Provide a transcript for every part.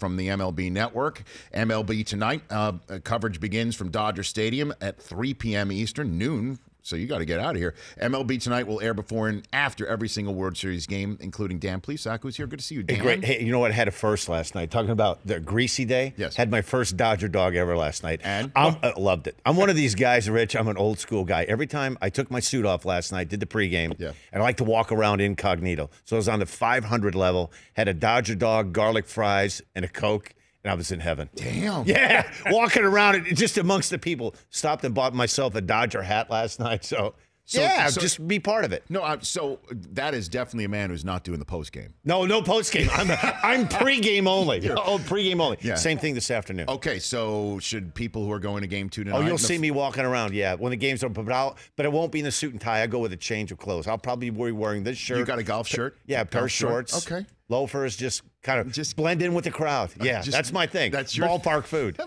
from the MLB Network. MLB tonight uh, coverage begins from Dodger Stadium at 3 p.m. Eastern, noon so you got to get out of here. MLB Tonight will air before and after every single World Series game, including Dan Plesac, who's here. Good to see you, Dan. Hey, great. Hey, you know what? I had a first last night. Talking about the greasy day. Yes. Had my first Dodger dog ever last night. And? I uh, loved it. I'm one of these guys, Rich. I'm an old school guy. Every time I took my suit off last night, did the pregame, yeah. and I like to walk around incognito. So I was on the 500 level, had a Dodger dog, garlic fries, and a Coke and I was in heaven. Damn. Yeah, walking around it just amongst the people. Stopped and bought myself a Dodger hat last night. So, so yeah, so, just be part of it. No, I'm, so that is definitely a man who's not doing the post game. No, no post game. I'm I'm pregame only. Oh, pregame only. Yeah. Same thing this afternoon. Okay, so should people who are going to game two tonight? Oh, you'll see me walking around. Yeah, when the game's over, but I'll but it won't be in a suit and tie. I go with a change of clothes. I'll probably be wearing this shirt. You got a golf shirt? Yeah, pair golf of shorts. Shirt. Okay. Loafers just kind of just blend in with the crowd. Yeah, just, that's my thing. That's your ballpark food.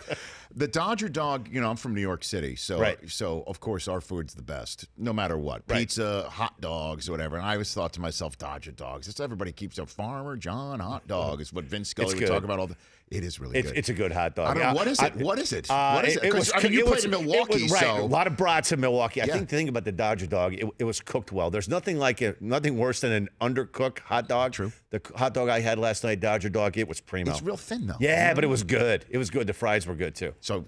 the Dodger dog, you know, I'm from New York City, so right. so of course our food's the best, no matter what. Right. Pizza, hot dogs, whatever. And I always thought to myself, Dodger dogs. It's everybody keeps a farmer John hot dog. Mm-hmm. It's what Vince Scully it's would good. talk about all the. It is really it's, good. It's a good hot dog. I yeah. what is it? I, what is it? Uh, what is it? it was, I mean, you played was, in Milwaukee, was, right, so. A lot of brats in Milwaukee. I yeah. think the thing about the Dodger dog, it, it was cooked well. There's nothing like it, nothing worse than an undercooked hot dog. True. The hot dog I had last night, Dodger dog, it was primo. It's real thin, though. Yeah, but it mm. was good. It was good. The fries were good, too. So...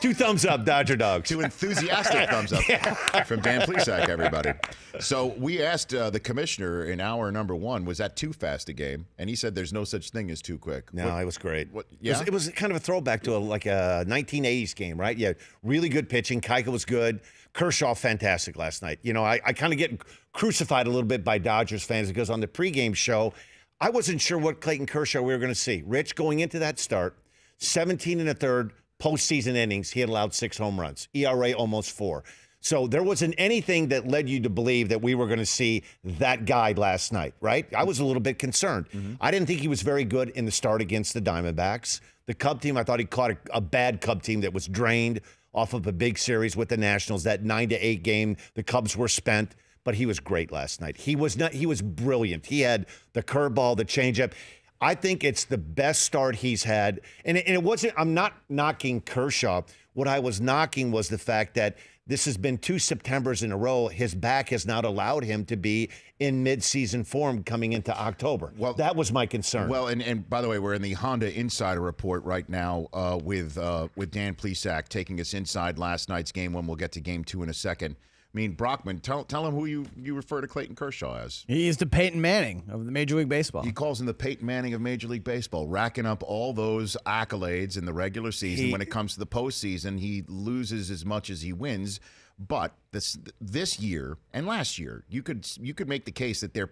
Two thumbs up, Dodger Dogs. Two enthusiastic thumbs up yeah. from Dan Plesak, everybody. So we asked uh, the commissioner in hour number one, was that too fast a game? And he said there's no such thing as too quick. No, what, it was great. What, yeah? It was, it, was, kind of a throwback to a, like a 1980s game, right? Yeah, really good pitching. Keiko was good. Kershaw, fantastic last night. You know, I, I kind of get crucified a little bit by Dodgers fans because on the pregame show, I wasn't sure what Clayton Kershaw we were going to see. Rich, going into that start, 17 and a third, postseason innings, he had allowed six home runs, ERA almost four. So there wasn't anything that led you to believe that we were going to see that guy last night, right? I was a little bit concerned. Mm -hmm. I didn't think he was very good in the start against the Diamondbacks. The Cub team, I thought he caught a, a bad Cub team that was drained off of a big series with the Nationals. That nine to eight game, the Cubs were spent but he was great last night. He was not he was brilliant. He had the curveball, the changeup. I think it's the best start he's had. And it, and it wasn't, I'm not knocking Kershaw. What I was knocking was the fact that this has been two Septembers in a row. His back has not allowed him to be in midseason form coming into October. Well, that was my concern. Well, and, and by the way, we're in the Honda Insider Report right now uh, with uh, with Dan Plesac taking us inside last night's game. When we'll get to game two in a second mean, Brockman, tell tell him who you, you refer to Clayton Kershaw as. He's the Peyton Manning of the Major League Baseball. He calls him the Peyton Manning of Major League Baseball, racking up all those accolades in the regular season. He, when it comes to the postseason, he loses as much as he wins. But this this year and last year, you could you could make the case that they're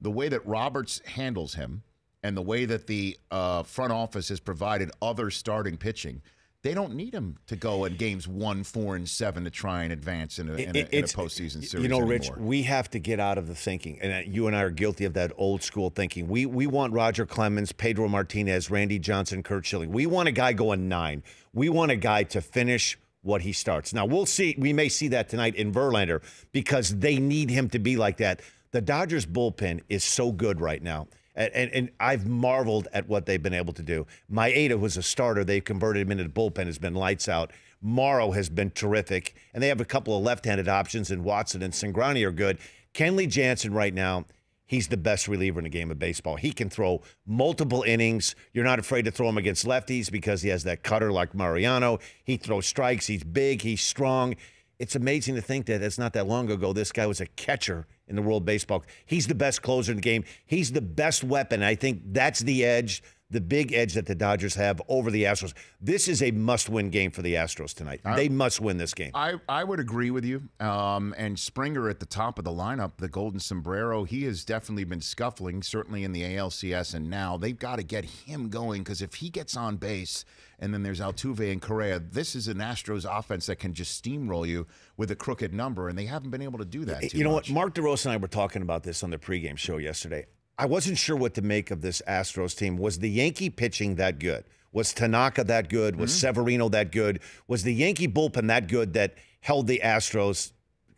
the way that Roberts handles him and the way that the uh, front office has provided other starting pitching – they don't need him to go in games one, four, and seven to try and advance in a, in a, in a postseason series. You know, Rich, we have to get out of the thinking, and uh, you and I are guilty of that old school thinking. We we want Roger Clemens, Pedro Martinez, Randy Johnson, Kurt Schilling. We want a guy going nine. We want a guy to finish what he starts. Now we'll see. We may see that tonight in Verlander because they need him to be like that. The Dodgers bullpen is so good right now and, and, I've marveled at what they've been able to do. Maeda was a starter; they converted him into the bullpen. Has been lights out. Morrow has been terrific, and they have a couple of left-handed options. And Watson and Singrani are good. Kenley Jansen right now he's the best reliever in the game of baseball. He can throw multiple innings. You're not afraid to throw him against lefties because he has that cutter like Mariano. He throws strikes. He's big. He's strong it's amazing to think that it's not that long ago this guy was a catcher in the World Baseball. He's the best closer in the game. He's the best weapon. I think that's the edge the big edge that the Dodgers have over the Astros. This is a must-win game for the Astros tonight. I, they must win this game. I, I would agree with you. Um, and Springer at the top of the lineup, the Golden Sombrero, he has definitely been scuffling, certainly in the ALCS and now. They've got to get him going because if he gets on base and then there's Altuve and Correa, this is an Astros offense that can just steamroll you with a crooked number, and they haven't been able to do that. You know much. what? Mark DeRosa and I were talking about this on the pregame show yesterday. I wasn't sure what to make of this Astros team. Was the Yankee pitching that good? Was Tanaka that good? Was mm -hmm. Severino that good? Was the Yankee bullpen that good that held the Astros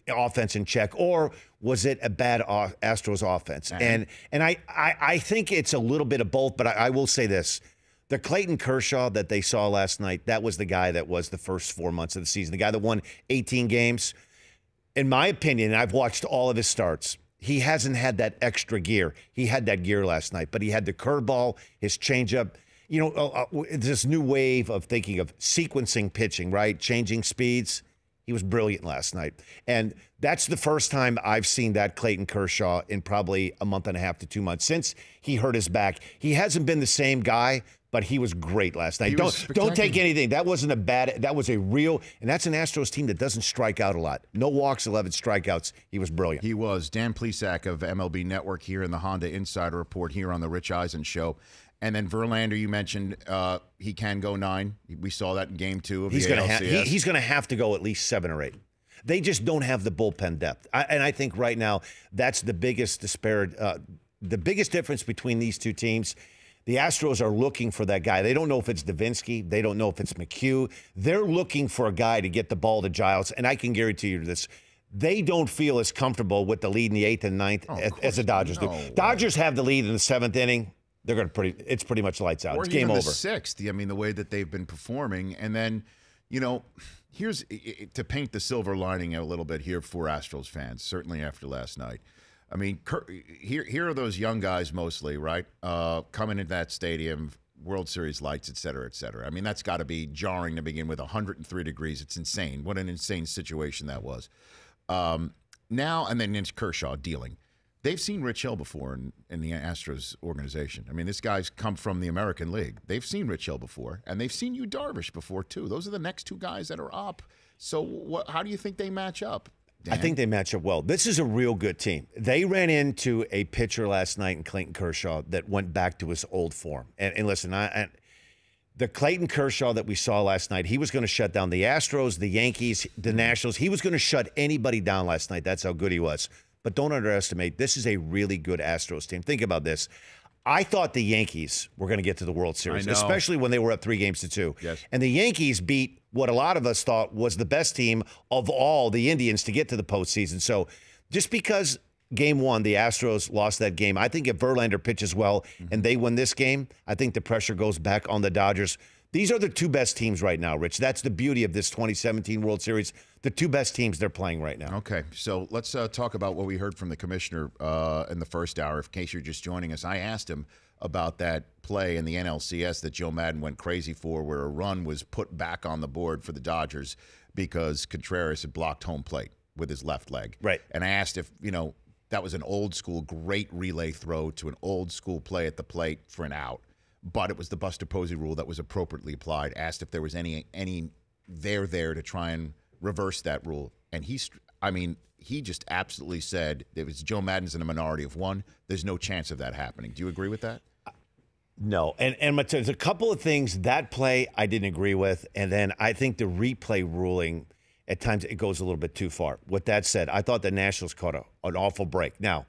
offense in check, or was it a bad Astros offense? Uh-huh. And and I, I, I think it's a little bit of both, but I, I will say this. The Clayton Kershaw that they saw last night, that was the guy that was the first four months of the season, the guy that won 18 games. In my opinion, I've watched all of his starts he hasn't had that extra gear. He had that gear last night, but he had the curveball, his changeup. You know, uh, uh, this new wave of thinking of sequencing pitching, right? Changing speeds. He was brilliant last night. And that's the first time I've seen that Clayton Kershaw in probably a month and a half to two months since he hurt his back. He hasn't been the same guy, but he was great last night. He don't don't take anything. That wasn't a bad that was a real and that's an Astros team that doesn't strike out a lot. No walks, 11 strikeouts. He was brilliant. He was Dan Plesak of MLB Network here in the Honda Insider Report here on the Rich Eisen show. And then Verlander, you mentioned uh, he can go nine. We saw that in game two of he's the gonna ALCS. Ha- he, he's going to have to go at least seven or eight. They just don't have the bullpen depth. I, and I think right now that's the biggest disparity, uh, the biggest difference between these two teams. The Astros are looking for that guy. They don't know if it's Davinsky. They don't know if it's McHugh. They're looking for a guy to get the ball to Giles. And I can guarantee you this they don't feel as comfortable with the lead in the eighth and ninth oh, as, as, the Dodgers no. do. Dodgers have the lead in the seventh inning they're going to pretty. It's pretty much lights out. Or it's game over. sixth. I mean, the way that they've been performing, and then, you know, here's to paint the silver lining a little bit here for Astros fans. Certainly after last night, I mean, here here are those young guys mostly, right? Uh, coming into that stadium, World Series lights, et cetera, et cetera. I mean, that's got to be jarring to begin with. 103 degrees. It's insane. What an insane situation that was. Um, now and then it's Kershaw dealing they've seen Rich Hill before in, in the Astros organization. I mean, this guy's come from the American League. They've seen Rich Hill before, and they've seen you Darvish before too. Those are the next two guys that are up. So, how do you think they match up? Dan? I think they match up well. This is a real good team. They ran into a pitcher last night in Clayton Kershaw that went back to his old form. And, and listen, I, I the Clayton Kershaw that we saw last night, he was going to shut down the Astros, the Yankees, the Nationals. He was going to shut anybody down last night. That's how good he was. But don't underestimate, this is a really good Astros team. Think about this. I thought the Yankees were going to get to the World Series, especially when they were up three games to two. Yes. And the Yankees beat what a lot of us thought was the best team of all the Indians to get to the postseason. So just because game one, the Astros lost that game, I think if Verlander pitches well mm -hmm. and they win this game, I think the pressure goes back on the Dodgers these are the two best teams right now, Rich. That's the beauty of this 2017 World Series. The two best teams they're playing right now. Okay, so let's uh, talk about what we heard from the commissioner uh, in the first hour. In case you're just joining us, I asked him about that play in the NLCS that Joe Madden went crazy for, where a run was put back on the board for the Dodgers because Contreras had blocked home plate with his left leg. Right. And I asked if, you know, that was an old school great relay throw to an old school play at the plate for an out but it was the Buster Posey rule that was appropriately applied. Asked if there was any any there there to try and reverse that rule, and he, I mean, he just absolutely said it was Joe Madden's in a minority of one. There's no chance of that happening. Do you agree with that? No, and and there's a couple of things that play I didn't agree with, and then I think the replay ruling at times it goes a little bit too far. With that said, I thought the Nationals caught a, an awful break. Now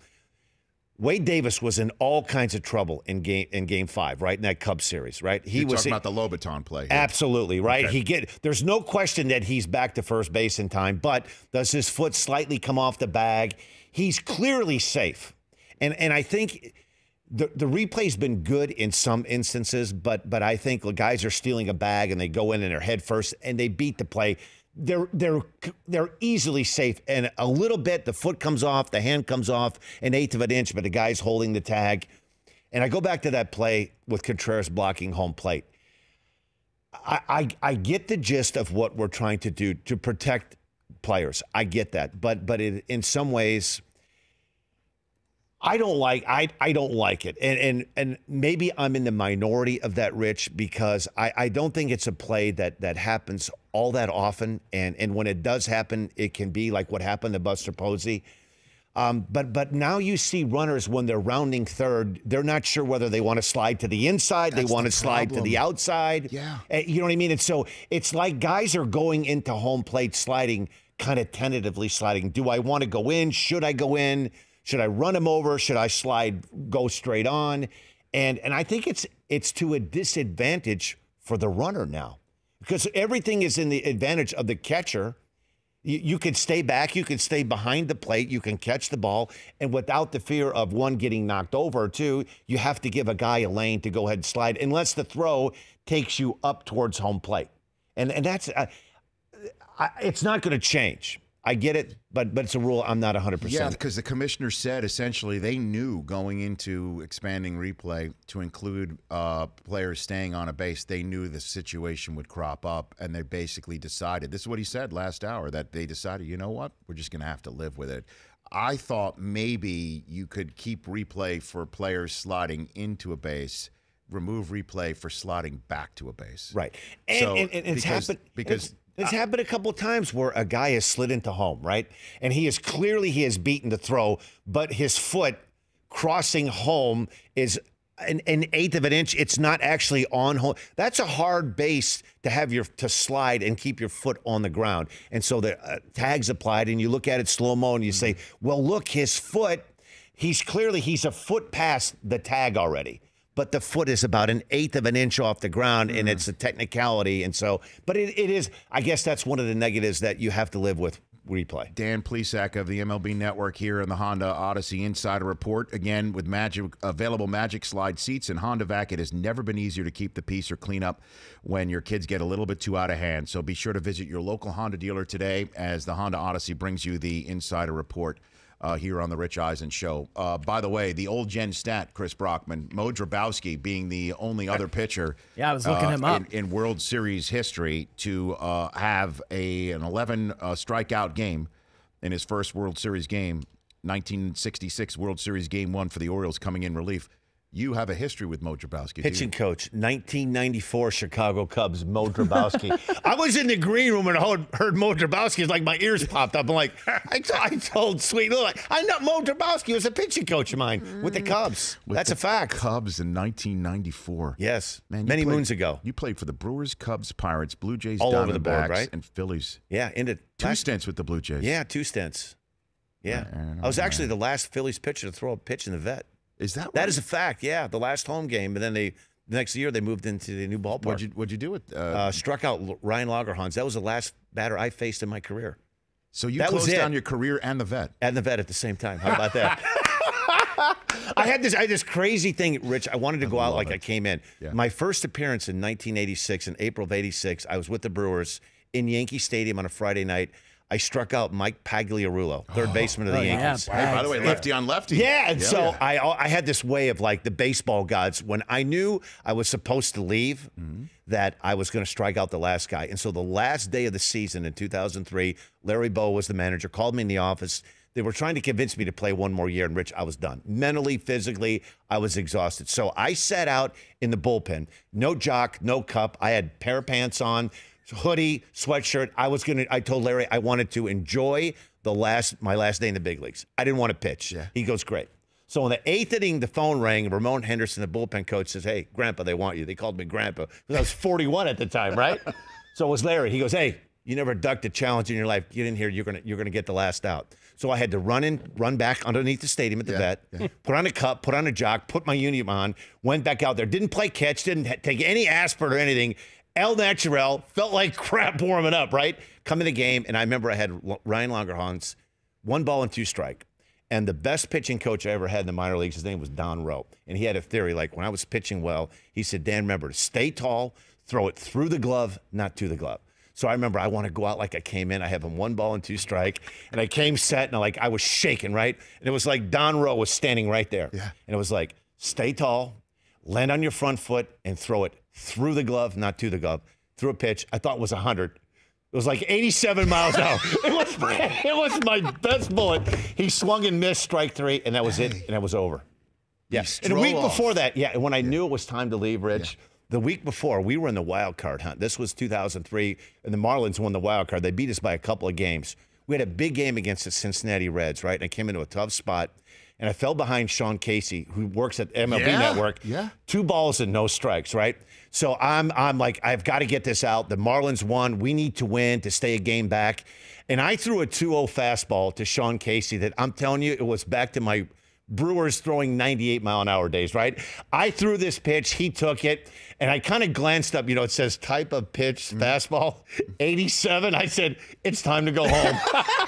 Wade Davis was in all kinds of trouble in game in game five, right? In that Cubs series, right? He You're was talking about the Lobaton play. Here. Absolutely, right? Okay. He get there's no question that he's back to first base in time, but does his foot slightly come off the bag? He's clearly safe. And and I think the, the replay's been good in some instances, but but I think the guys are stealing a bag and they go in and they're head first and they beat the play they're they're they're easily safe and a little bit the foot comes off the hand comes off an eighth of an inch but the guy's holding the tag and i go back to that play with contreras blocking home plate I, I i get the gist of what we're trying to do to protect players i get that but but it, in some ways I don't like I I don't like it. And and and maybe I'm in the minority of that, Rich, because I, I don't think it's a play that that happens all that often. And, and when it does happen, it can be like what happened to Buster Posey. Um, but but now you see runners when they're rounding third, they're not sure whether they want to slide to the inside, That's they want the to slide to the outside. Yeah, eh, you know what I mean. And so it's like guys are going into home plate sliding, kind of tentatively sliding. Do I want to go in? Should I go in? Should I run him over? Should I slide? Go straight on? And and I think it's it's to a disadvantage for the runner now because everything is in the advantage of the catcher. You, you could stay back, you could stay behind the plate, you can catch the ball, and without the fear of one getting knocked over or two, you have to give a guy a lane to go ahead and slide, unless the throw takes you up towards home plate. And and that's uh, I, it's not going to change. I get it, but but it's a rule I'm not 100%. Yeah, because the commissioner said essentially they knew going into expanding replay to include uh, players staying on a base, they knew the situation would crop up, and they basically decided this is what he said last hour that they decided, you know what, we're just going to have to live with it. I thought maybe you could keep replay for players sliding into a base remove replay for slotting back to a base. Right. And, so, and, and it's because, happened because this uh, happened a couple times where a guy has slid into home, right? And he is clearly he has beaten the throw, but his foot crossing home is an, an, eighth of an inch. It's not actually on home. That's a hard base to have your to slide and keep your foot on the ground. And so the uh, tags applied, and you look at it slow mo, and you say, mm-hmm. "Well, look, his foot. He's clearly he's a foot past the tag already." but the foot is about an eighth of an inch off the ground mm. and it's a technicality. And so, but it, it is, I guess that's one of the negatives that you have to live with replay. Dan Plesak of the MLB Network here in the Honda Odyssey Insider Report. Again, with magic available Magic Slide seats and Honda Vac, it has never been easier to keep the peace or clean up when your kids get a little bit too out of hand. So be sure to visit your local Honda dealer today as the Honda Odyssey brings you the Insider Report uh, here on the Rich Eisen show. Uh, by the way, the old gen stat, Chris Brockman, Mo Drabowski being the only other pitcher. yeah, I was looking uh, him up in, in, World Series history to uh, have a an 11 uh, strikeout game in his first World Series game, 1966 World Series game one for the Orioles, coming in relief. You have a history with Mo Drabowski. Pitching coach, 1994 Chicago Cubs, Mo Drabowski. I was in the green room and heard, heard Mo Drabowski. It's like my ears popped up. I'm like, I, t- I told Sweet Lou, I know Mo Drabowski was a pitching coach of mine mm. with the mm. Cubs. With That's the a fact. Cubs in 1994. Yes, man, many played, moons ago. You played for the Brewers, Cubs, Pirates, Blue Jays, all over the board, right? And Phillies. Yeah, ended two last, stints with the Blue Jays. Yeah, two stints. Yeah, I, I, I was know. actually the last Phillies pitcher to throw a pitch in the vet. Is that right? that is a fact? Yeah, the last home game, and then they the next year they moved into the new ballpark. What'd you What'd you do with? Uh, uh, struck out Ryan Lagerhans. That was the last batter I faced in my career. So you that closed down your career and the vet and the vet at the same time. How about that? I had this I had this crazy thing, Rich. I wanted to I go out like it. I came in. Yeah. My first appearance in 1986, in April of '86, I was with the Brewers in Yankee Stadium on a Friday night. I struck out Mike Pagliarulo, third oh, baseman of the oh, Yankees. Yeah, hey, by the way, lefty yeah. on lefty. Yeah, and yeah, so I I had this way of like the baseball gods when I knew I was supposed to leave mm -hmm. that I was going to strike out the last guy. And so the last day of the season in 2003, Larry Bow was the manager, called me in the office. They were trying to convince me to play one more year, and Rich, I was done. Mentally, physically, I was exhausted. So I sat out in the bullpen. No jock, no cup. I had pair of pants on hoodie, sweatshirt. I was gonna. I told Larry I wanted to enjoy the last my last day in the big leagues. I didn't want to pitch. Yeah. He goes great. So in the eighth inning, the phone rang. Ramon Henderson, the bullpen coach, says, "Hey, Grandpa, they want you." They called me Grandpa because I was 41 at the time, right? So it was Larry. He goes, "Hey, you never ducked a challenge in your life. Get in here. You're gonna you're gonna get the last out." So I had to run in, run back underneath the stadium at the yeah, vet, yeah. put on a cup, put on a jock, put my uniform on, went back out there. Didn't play catch. Didn't take any aspirin or anything. El Natural felt like crap warming up, right? Come in the game, and I remember I had Ryan Longerhans, one ball and two strike. And the best pitching coach I ever had in the minor leagues, his name was Don Rowe. And he had a theory like when I was pitching well, he said, Dan, remember to stay tall, throw it through the glove, not to the glove. So I remember I want to go out like I came in. I have him one ball and two strike, and I came set and I like I was shaking right, and it was like Don Rowe was standing right there, yeah. and it was like stay tall, land on your front foot, and throw it through the glove, not to the glove, through a pitch. I thought was 100. It was like 87 miles out. it, was, it was my best bullet. He swung and missed strike three, and that was it, and that was over. Yes. Yeah. And a week off. before that, yeah, when I yeah. knew it was time to leave, Rich, yeah. the week before, we were in the wild card hunt. This was 2003, and the Marlins won the wild card. They beat us by a couple of games. We had a big game against the Cincinnati Reds, right? And I came into a tough spot, and I fell behind Sean Casey, who works at MLB yeah, Network. Yeah. Two balls and no strikes, right? So I'm I'm like, I've got to get this out. The Marlins won. We need to win to stay a game back. And I threw a 2-0 fastball to Sean Casey that I'm telling you, it was back to my Brewers throwing 98 mile an hour days, right? I threw this pitch, he took it, and I kind of glanced up. You know, it says type of pitch, mm. fastball, 87. I said, it's time to go home.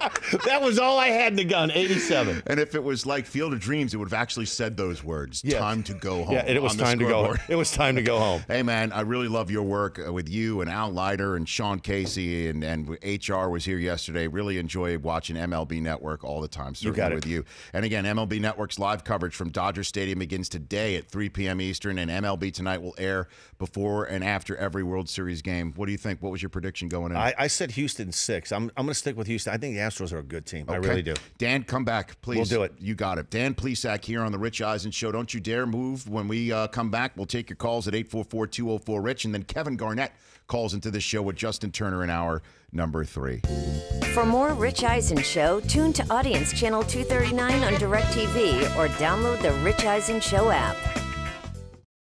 that was all I had in the gun, 87. And if it was like Field of Dreams, it would have actually said those words. Yes. Time to go home. Yeah, it was time to go home. It was time to go home. hey, man, I really love your work uh, with you and Al Leiter and Sean Casey and, and HR was here yesterday. Really enjoy watching MLB Network all the time. Certainly you got it. with you. And again, MLB Network's live coverage from Dodger Stadium begins today at 3 p.m. Eastern, and MLB Tonight will air before and after every World Series game. What do you think? What was your prediction going in? I, I said Houston six. I'm, I'm going to stick with Houston. I think the Astros Astros are a good team. Okay. I really do. Dan, come back, please. We'll do it. You got it. Dan act here on the Rich Eisen Show. Don't you dare move. When we uh, come back, we'll take your calls at 844-204-RICH. And then Kevin Garnett calls into this show with Justin Turner in hour number three. For more Rich Eisen Show, tune to Audience Channel 239 on DirecTV or download the Rich Eisen Show app.